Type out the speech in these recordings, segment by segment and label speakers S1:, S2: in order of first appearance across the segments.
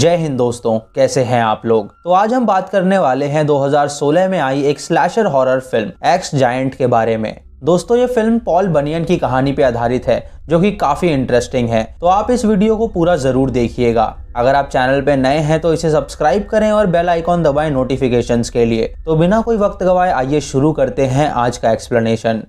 S1: जय हिंद दोस्तों कैसे हैं आप लोग तो आज हम बात करने वाले हैं 2016 में आई एक slasher horror film X giant के बारे में दोस्तों ये फिल्म पॉल बनियन की कहानी पे आधारित है जो कि काफी इंटरेस्टिंग है तो आप इस वीडियो को पूरा जरूर देखिएगा अगर आप चैनल पे नए हैं तो इसे सब्सक्राइब करें और बेल आइकॉन दबाएं नोटिफिकेशंस के लिए तो बिना कोई वक्त गवाए आइए शुरू करते हैं आज का एक्सप्लेनेशन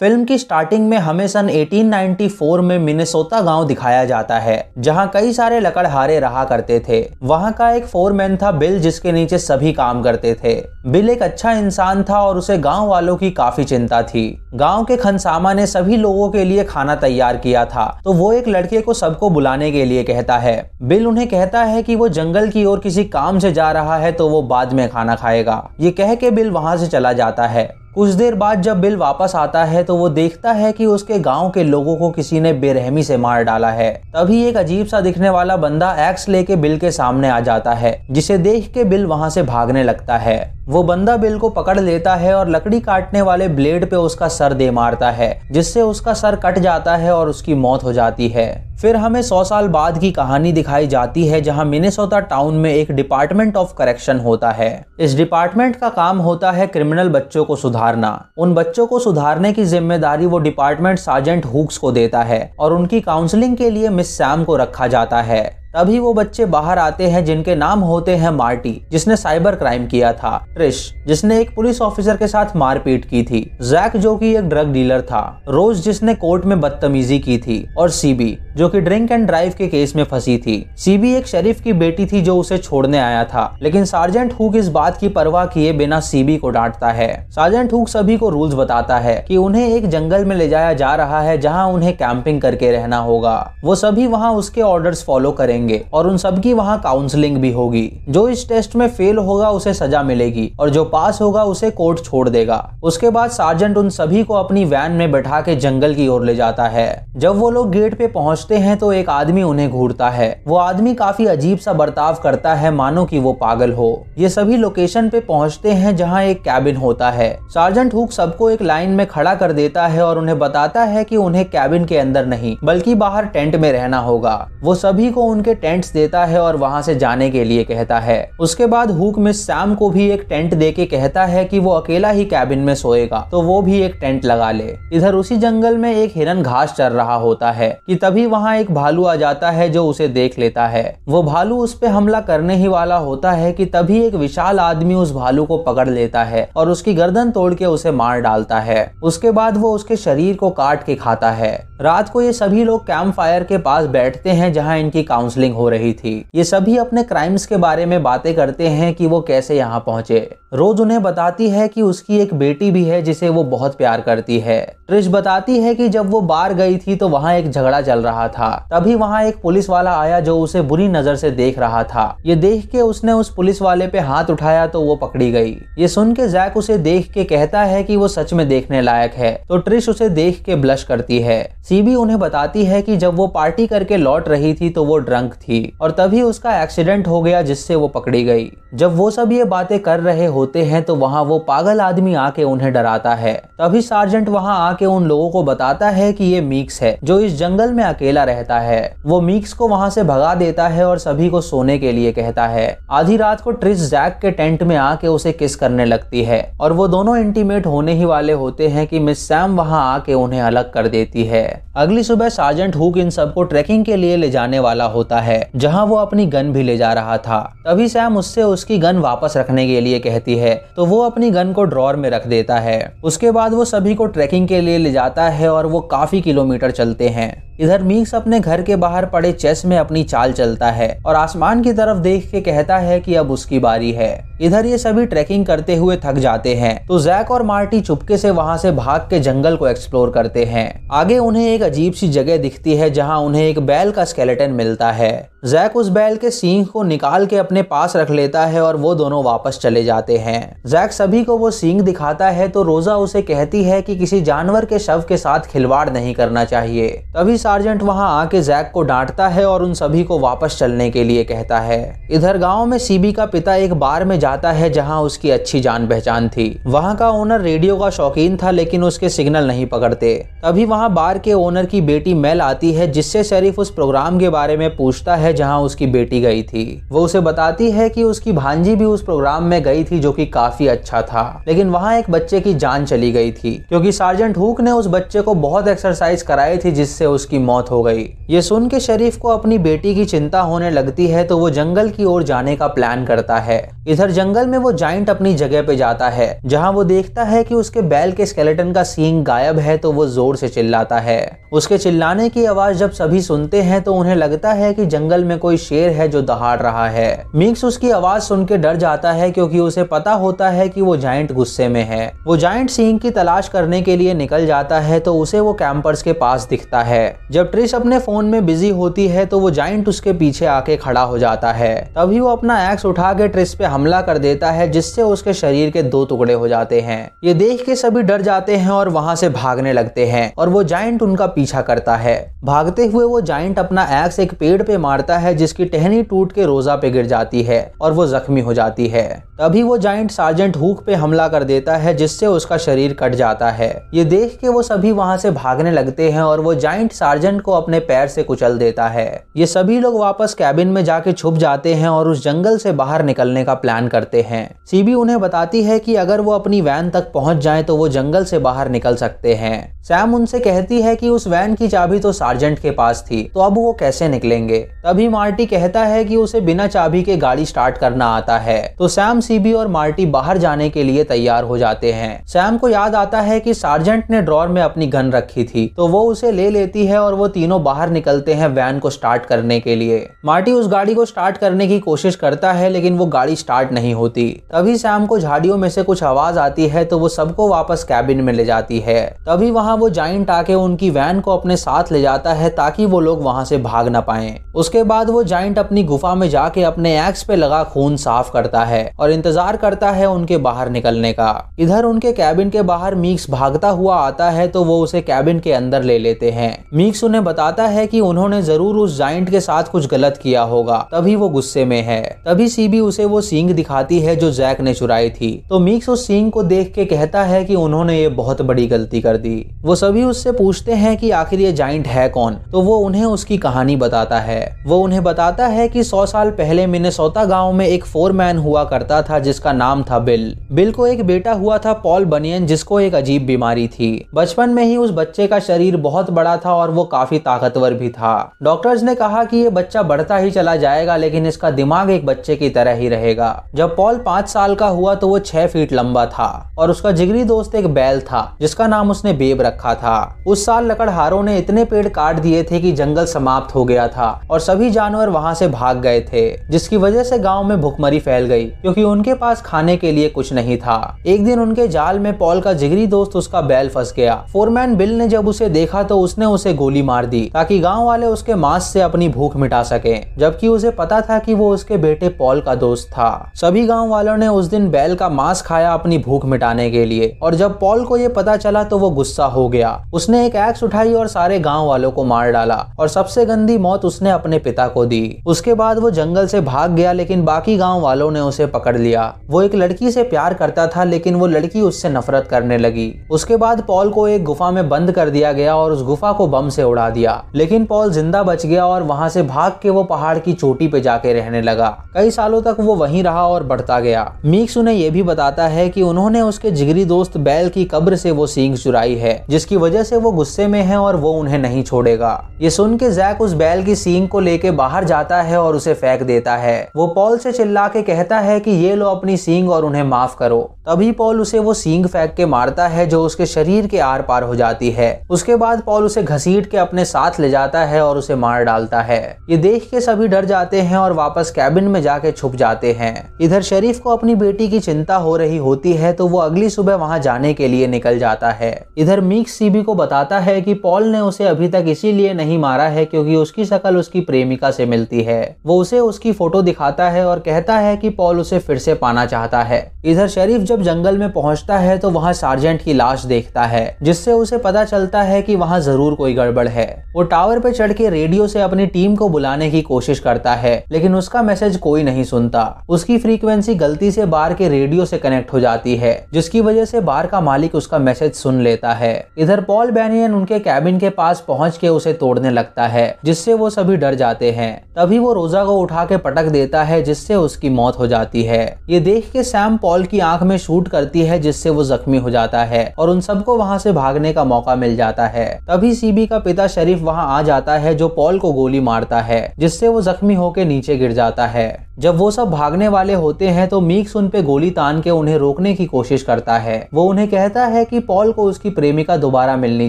S1: फिल्म की स्टार्टिंग में हमें सन 1894 में मिनेसोता गांव दिखाया जाता है जहां कई सारे लकड़हारे रहा करते थे वहां का एक फोरमैन था बिल जिसके नीचे सभी काम करते थे बिल एक अच्छा इंसान था और उसे गांव वालों की काफी चिंता थी गांव के खनसामा ने सभी लोगों के लिए खाना तैयार किया था तो वो एक लड़के को सबको बुलाने के लिए कहता है बिल उन्हें कहता है कि वो जंगल की ओर किसी काम से जा रहा है तो वो बाद में खाना खाएगा ये कह के बिल वहां से चला जाता है कुछ देर बाद जब बिल वापस आता है तो वो देखता है कि उसके गांव के लोगों को किसी ने बेरहमी से मार डाला है तभी एक अजीब सा दिखने वाला बंदा एक्स लेके बिल के सामने आ जाता है जिसे देख के बिल वहां से भागने लगता है वो बंदा बिल को पकड़ लेता है और लकड़ी काटने वाले ब्लेड पे उसका सर दे मारता है जिससे उसका सर कट जाता है और उसकी मौत हो जाती है फिर हमें सौ साल बाद की कहानी दिखाई जाती है जहां मिनेसोता टाउन में एक डिपार्टमेंट ऑफ करेक्शन होता है इस डिपार्टमेंट का काम होता है क्रिमिनल बच्चों को सुधारना उन बच्चों को सुधारने की जिम्मेदारी वो डिपार्टमेंट सार्जेंट हुक्स को देता है और उनकी काउंसलिंग के लिए मिस सैम को रखा जाता है तभी वो बच्चे बाहर आते हैं जिनके नाम होते हैं मार्टी जिसने साइबर क्राइम किया था ट्रिश जिसने एक पुलिस ऑफिसर के साथ मारपीट की थी जैक जो कि एक ड्रग डीलर था रोज जिसने कोर्ट में बदतमीजी की थी और सीबी जो कि ड्रिंक एंड ड्राइव के केस में फंसी थी सीबी एक शरीफ की बेटी थी जो उसे छोड़ने आया था लेकिन सार्जेंट हुक इस बात की परवाह किए बिना सीबी को डांटता है सार्जेंट हुक सभी को रूल्स बताता है कि उन्हें एक जंगल में ले जाया जा रहा है जहां उन्हें कैंपिंग करके रहना होगा वो सभी वहां उसके ऑर्डर्स फॉलो करेंगे करेंगे और उन सबकी वहाँ काउंसलिंग भी होगी जो इस टेस्ट में फेल होगा उसे सजा मिलेगी और जो पास होगा उसे कोर्ट छोड़ देगा उसके बाद सार्जेंट उन सभी को अपनी वैन में बैठा के जंगल की ओर ले जाता है जब वो लोग गेट पे पहुंचते हैं तो एक आदमी उन्हें घूरता है वो आदमी काफी अजीब सा बर्ताव करता है मानो कि वो पागल हो ये सभी लोकेशन पे पहुंचते हैं जहाँ एक कैबिन होता है सार्जेंट हुक सबको एक लाइन में खड़ा कर देता है और उन्हें बताता है कि उन्हें कैबिन के अंदर नहीं बल्कि बाहर टेंट में रहना होगा वो सभी को उनके टेंट्स देता है और वहां से जाने के लिए कहता है उसके बाद हुक में सैम को भी एक टेंट के कहता है कि वो अकेला ही कैबिन में सोएगा तो वो भी एक टेंट लगा ले इधर उसी जंगल में एक हिरन घास चर रहा होता है कि तभी वहाँ एक भालू आ जाता है जो उसे देख लेता है वो भालू उस पर हमला करने ही वाला होता है कि तभी एक विशाल आदमी उस भालू को पकड़ लेता है और उसकी गर्दन तोड़ के उसे मार डालता है उसके बाद वो उसके शरीर को काट के खाता है रात को ये सभी लोग कैंप फायर के पास बैठते हैं जहाँ इनकी काउंसिल काउंसलिंग हो रही थी ये सभी अपने क्राइम्स के बारे में बातें करते हैं कि वो कैसे यहाँ पहुंचे रोज उन्हें बताती है कि उसकी एक बेटी भी है जिसे वो बहुत प्यार करती है ट्रिश बताती है कि जब वो बार गई थी तो वहाँ एक झगड़ा चल रहा था तभी वहाँ एक पुलिस वाला आया जो उसे बुरी नजर से देख रहा था ये देख के उसने उस पुलिस वाले पे हाथ उठाया तो वो पकड़ी गई ये सुन के जैक उसे देख के कहता है कि वो सच में देखने लायक है तो ट्रिश उसे देख के ब्लश करती है सीबी उन्हें बताती है कि जब वो पार्टी करके लौट रही थी तो वो ड्रंक दिव्यांग थी और तभी उसका एक्सीडेंट हो गया जिससे वो पकड़ी गई जब वो सब ये बातें कर रहे होते हैं तो वहाँ वो पागल आदमी आके उन्हें डराता है तभी सार्जेंट वहाँ आके उन लोगों को बताता है कि ये मीक्स है जो इस जंगल में अकेला रहता है वो मीक्स को वहाँ से भगा देता है और सभी को सोने के लिए कहता है आधी रात को ट्रिस जैक के टेंट में आके उसे किस करने लगती है और वो दोनों इंटीमेट होने ही वाले होते हैं कि मिस सैम वहाँ आके उन्हें अलग कर देती है अगली सुबह सार्जेंट हुक इन सबको ट्रैकिंग के लिए ले जाने वाला होता होता है जहाँ वो अपनी गन भी ले जा रहा था तभी सैम उससे उसकी गन वापस रखने के लिए कहती है तो वो अपनी गन को ड्रॉर में रख देता है उसके बाद वो सभी को ट्रैकिंग के लिए ले जाता है और वो काफी किलोमीटर चलते हैं इधर मीक्स अपने घर के बाहर पड़े चेस में अपनी चाल चलता है और आसमान की तरफ देख के कहता है कि अब उसकी बारी है इधर ये सभी ट्रैकिंग करते हुए थक जाते हैं तो जैक और मार्टी चुपके से वहां से भाग के जंगल को एक्सप्लोर करते हैं आगे उन्हें एक अजीब सी जगह दिखती है जहां उन्हें एक बैल का स्केलेटन मिलता है जैक उस बैल के सींग को निकाल के अपने पास रख लेता है और वो दोनों वापस चले जाते हैं जैक सभी को वो सींग दिखाता है तो रोजा उसे कहती है कि किसी जानवर के शव के साथ खिलवाड़ नहीं करना चाहिए तभी सार्जेंट वहां आके जैक को डांटता है और उन सभी को वापस चलने के लिए कहता है इधर गांव में सीबी का पिता एक बार में जाता है जहां उसकी अच्छी जान पहचान थी वहां का ओनर रेडियो का शौकीन था लेकिन उसके सिग्नल नहीं पकड़ते तभी वहां बार के ओनर की बेटी मेल आती है जिससे शरीफ उस प्रोग्राम के बारे में पूछता है जहाँ उसकी बेटी गई थी वो उसे बताती है की उसकी भांजी भी उस प्रोग्राम में गई थी जो की काफी अच्छा था लेकिन वहाँ एक बच्चे की जान चली गई थी क्योंकि सार्जेंट हुक ने उस बच्चे को बहुत एक्सरसाइज कराई थी जिससे उसकी उसकी मौत हो गई ये सुन के शरीफ को अपनी बेटी की चिंता होने लगती है तो वो जंगल की ओर जाने का प्लान करता है इधर जंगल में वो जाइंट अपनी जगह पे जाता है जहाँ वो देखता है कि उसके बैल के स्केलेटन का सींग गायब है तो वो जोर से चिल्लाता है उसके चिल्लाने की आवाज जब सभी सुनते हैं तो उन्हें लगता है कि जंगल में कोई शेर है जो दहाड़ रहा है मिक्स उसकी आवाज सुन के डर जाता है क्योंकि उसे पता होता है कि वो जाइंट गुस्से में है वो जाइंट सींग की तलाश करने के लिए निकल जाता है तो उसे वो कैंपर्स के पास दिखता है जब ट्रिश अपने फोन में बिजी होती है तो वो जाइंट उसके पीछे आके खड़ा हो जाता है तभी वो अपना एक्स उठा के ट्रिश पे हमला कर देता है जिससे उसके शरीर के दो टुकड़े हो जाते हैं ये देख के सभी डर जाते हैं और वहां से भागने लगते हैं और वो जाइंट उनका पीछा करता है भागते हुए वो जाइंट अपना एक्स एक पेड़ पे मारता है जिसकी टहनी टूट के रोजा पे गिर जाती है और वो जख्मी हो जाती है तभी वो जाइंट सार्जेंट हुक पे हमला कर देता है जिससे उसका शरीर कट जाता है ये देख के वो सभी वहां से भागने लगते हैं और वो जाइंट सार्ज सार्जेंट को अपने पैर से कुचल देता है ये सभी लोग वापस कैबिन में जाके छुप जाते हैं और उस जंगल से बाहर निकलने का प्लान करते हैं सीबी उन्हें बताती है कि अगर वो अपनी वैन तक पहुंच जाए तो वो जंगल से बाहर निकल सकते हैं सैम उनसे कहती है कि उस वैन की चाबी तो सार्जेंट के पास थी तो अब वो कैसे निकलेंगे तभी मार्टी कहता है कि उसे बिना चाबी के गाड़ी स्टार्ट करना आता है तो सैम सीबी और मार्टी बाहर जाने के लिए तैयार हो जाते हैं सैम को याद आता है कि सार्जेंट ने ड्रॉर में अपनी गन रखी थी तो वो उसे ले लेती है और वो तीनों बाहर निकलते हैं वैन को स्टार्ट करने के लिए मार्टी उस गाड़ी को स्टार्ट करने की कोशिश करता है लेकिन वो गाड़ी स्टार्ट नहीं होती तभी सैम को झाड़ियों में से कुछ आवाज आती है तो वो सबको वापस कैबिन में ले जाती है तभी वहाँ वो जाइंट आके उनकी वैन को अपने साथ ले जाता है ताकि वो लोग वहाँ से भाग ना पाए उसके बाद वो जाइंट अपनी गुफा में जाके अपने एक्स पे लगा खून साफ करता है और इंतजार करता है उनके बाहर निकलने का इधर उनके कैबिन के बाहर मिक्स भागता हुआ आता है तो वो उसे कैबिन के अंदर ले लेते हैं मिक्स फेलिक्स उन्हें बताता है कि उन्होंने जरूर उस जाइंट के साथ कुछ गलत किया होगा तभी वो गुस्से में है तभी सीबी उसे वो सींग दिखाती है जो जैक ने चुराई थी तो मिक्स उस सींग को देख के कहता है कि उन्होंने ये बहुत बड़ी गलती कर दी वो सभी उससे पूछते हैं कि आखिर ये जाइंट है कौन तो वो उन्हें उसकी कहानी बताता है वो उन्हें बताता है कि सौ साल पहले मिनेसोता गांव में एक फोरमैन हुआ करता था जिसका नाम था बिल बिल को एक बेटा हुआ था पॉल बनियन जिसको एक अजीब बीमारी थी बचपन में ही उस बच्चे का शरीर बहुत बड़ा था और वो काफी ताकतवर भी था डॉक्टर्स ने कहा कि ये बच्चा बढ़ता ही चला जाएगा लेकिन इसका दिमाग एक बच्चे की तरह ही रहेगा जब पॉल पांच साल का हुआ तो वो छह फीट लंबा था और उसका जिगरी दोस्त एक बैल था जिसका नाम उसने बेब रखा था उस साल लकड़हारों ने इतने पेड़ काट दिए थे कि जंगल समाप्त हो गया था और सभी जानवर वहां से भाग गए थे जिसकी वजह से गांव में भुखमरी फैल गई क्योंकि उनके पास खाने के लिए कुछ नहीं था एक दिन उनके जाल में पॉल का जिगरी दोस्त उसका बैल फंस गया फोरमैन बिल ने जब उसे देखा तो उसने उसे गोली गोली मार दी ताकि गांव वाले उसके मांस से अपनी भूख मिटा सके जबकि उसे पता था कि वो उसके बेटे पॉल का दोस्त था सभी गांव वालों ने उस दिन बैल का मांस खाया अपनी भूख मिटाने के लिए और जब पॉल को ये पता चला तो वो गुस्सा हो गया उसने एक एक्स उठाई और सारे गांव वालों को मार डाला और सबसे गंदी मौत उसने अपने पिता को दी उसके बाद वो जंगल से भाग गया लेकिन बाकी गांव वालों ने उसे पकड़ लिया वो एक लड़की से प्यार करता था लेकिन वो लड़की उससे नफरत करने लगी उसके बाद पॉल को एक गुफा में बंद कर दिया गया और उस गुफा को बम से उड़ा दिया लेकिन पॉल जिंदा बच गया और वहां से भाग के वो पहाड़ की चोटी पे जाके रहने लगा कई सालों तक वो वहीं रहा और बढ़ता गया मीक्स उन्हें यह भी बताता है कि उन्होंने उसके जिगरी दोस्त बैल की कब्र से वो सींग चुराई है जिसकी वजह से वो गुस्से में है और वो उन्हें नहीं छोड़ेगा ये सुन के जैक उस बैल की सींग को लेके बाहर जाता है और उसे फेंक देता है वो पॉल से चिल्ला के कहता है कि ये लो अपनी सींग और उन्हें माफ करो तभी पॉल उसे वो सींग फेंक के मारता है जो उसके शरीर के आर पार हो जाती है उसके बाद पॉल उसे घसीट लपेट के अपने साथ ले जाता है और उसे मार डालता है ये देख के सभी डर जाते हैं और वापस कैबिन में जाके छुप जाते हैं इधर शरीफ को अपनी बेटी की चिंता हो रही होती है तो वो अगली सुबह वहां जाने के लिए निकल जाता है इधर मीक सीबी को बताता है कि पॉल ने उसे अभी तक इसीलिए नहीं मारा है क्योंकि उसकी शक्ल उसकी प्रेमिका से मिलती है वो उसे उसकी फोटो दिखाता है और कहता है कि पॉल उसे फिर से पाना चाहता है इधर शरीफ जब जंगल में पहुंचता है तो वहाँ सार्जेंट की लाश देखता है जिससे उसे पता चलता है कि वहाँ जरूर कोई गड़बड़ गड़बड़ है वो टावर पे चढ़ के रेडियो से अपनी टीम को बुलाने की कोशिश करता है लेकिन उसका मैसेज कोई नहीं सुनता उसकी फ्रीक्वेंसी गलती से बार के रेडियो से कनेक्ट हो जाती है जिसकी वजह से बार का मालिक उसका मैसेज सुन लेता है इधर पॉल बैनियन उनके कैबिन के पास पहुंच के उसे तोड़ने लगता है जिससे वो सभी डर जाते हैं तभी वो रोजा को उठा के पटक देता है जिससे उसकी मौत हो जाती है ये देख के सैम पॉल की आंख में शूट करती है जिससे वो जख्मी हो जाता है और उन सबको वहाँ से भागने का मौका मिल जाता है तभी सीबी का पिता शरीफ वहां आ जाता है जो पॉल को गोली मारता है जिससे वो जख्मी होकर नीचे गिर जाता है जब वो सब भागने वाले होते हैं तो मीक्स उन पे गोली तान के उन्हें रोकने की कोशिश करता है वो उन्हें कहता है कि पॉल को उसकी प्रेमिका दोबारा मिलनी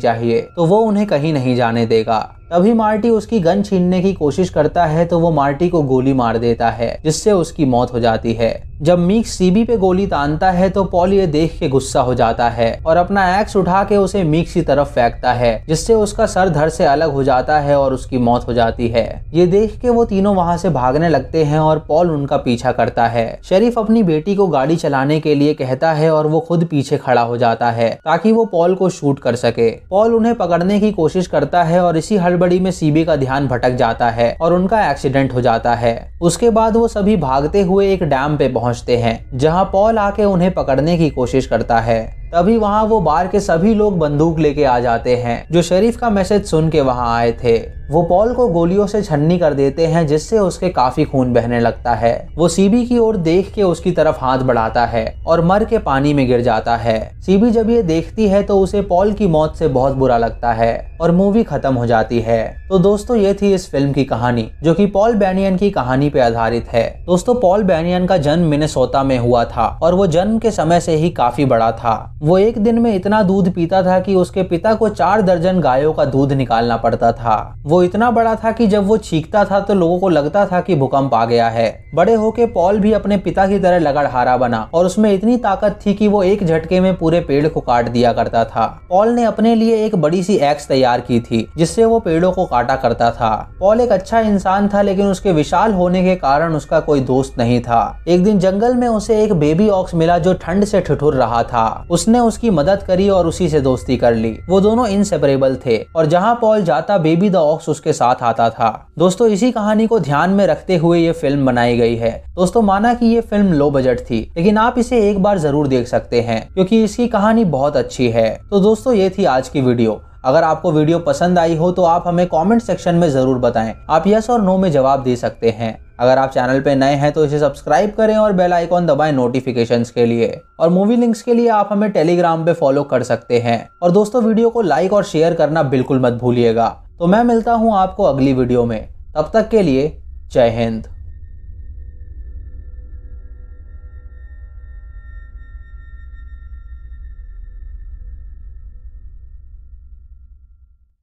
S1: चाहिए तो वो उन्हें कहीं नहीं जाने देगा तभी मार्टी उसकी गन छीनने की कोशिश करता है तो वो मार्टी को गोली मार देता है जिससे उसकी मौत हो जाती है जब मीक सीबी पे गोली तानता है तो पॉल ये देख के गुस्सा हो जाता है और अपना एक्स उठा के उसे मीक की तरफ फेंकता है जिससे उसका सर धर से अलग हो जाता है और उसकी मौत हो जाती है ये देख के वो तीनों वहाँ से भागने लगते हैं और पॉल उनका पीछा करता है शरीफ अपनी बेटी को गाड़ी चलाने के लिए कहता है और वो खुद पीछे खड़ा हो जाता है ताकि वो पॉल को शूट कर सके पॉल उन्हें पकड़ने की कोशिश करता है और इसी हल गड़बड़ी में सीबी का ध्यान भटक जाता है और उनका एक्सीडेंट हो जाता है उसके बाद वो सभी भागते हुए एक डैम पे पहुंचते हैं जहां पॉल आके उन्हें पकड़ने की कोशिश करता है तभी वहां वो बार के सभी लोग बंदूक लेके आ जाते हैं जो शरीफ का मैसेज सुन के वहां आए थे वो पॉल को गोलियों से छन्नी कर देते हैं जिससे उसके काफी खून बहने लगता है वो सीबी की ओर देख के उसकी तरफ हाथ बढ़ाता है और मर के पानी में गिर जाता है सीबी जब ये देखती है तो उसे पॉल की मौत से बहुत बुरा लगता है और मूवी खत्म हो जाती है तो दोस्तों ये थी इस फिल्म की कहानी जो की पॉल बैनियन की कहानी पे आधारित है दोस्तों पॉल बैनियन का जन्म मिनेसोता में हुआ था और वो जन्म के समय से ही काफी बड़ा था वो एक दिन में इतना दूध पीता था की उसके पिता को चार दर्जन गायों का दूध निकालना पड़ता था वो वो इतना बड़ा था कि जब वो चीखता था तो लोगों को लगता था कि भूकंप आ गया है बड़े होके पॉल भी अपने पिता की तरह लगड़हारा बना और उसमें इतनी ताकत थी कि वो एक झटके में पूरे पेड़ को काट दिया करता था पॉल ने अपने लिए एक बड़ी सी एक्स तैयार की थी जिससे वो पेड़ों को काटा करता था पॉल एक अच्छा इंसान था लेकिन उसके विशाल होने के कारण उसका कोई दोस्त नहीं था एक दिन जंगल में उसे एक बेबी ऑक्स मिला जो ठंड से ठिठुर रहा था उसने उसकी मदद करी और उसी से दोस्ती कर ली वो दोनों इनसेपरेबल थे और जहाँ पॉल जाता बेबी द ऑक्स शख्स उसके साथ आता था दोस्तों इसी कहानी को ध्यान में रखते हुए ये फिल्म बनाई गई है दोस्तों माना कि ये फिल्म लो बजट थी लेकिन आप इसे एक बार जरूर देख सकते हैं क्योंकि इसकी कहानी बहुत अच्छी है तो दोस्तों ये थी आज की वीडियो अगर आपको वीडियो पसंद आई हो तो आप हमें कमेंट सेक्शन में ज़रूर बताएं आप यस और नो में जवाब दे सकते हैं अगर आप चैनल पे नए हैं तो इसे सब्सक्राइब करें और बेल आइकॉन दबाएं नोटिफिकेशन के लिए और मूवी लिंक्स के लिए आप हमें टेलीग्राम पे फॉलो कर सकते हैं और दोस्तों वीडियो को लाइक और शेयर करना बिल्कुल मत भूलिएगा तो मैं मिलता हूँ आपको अगली वीडियो में तब तक के लिए जय हिंद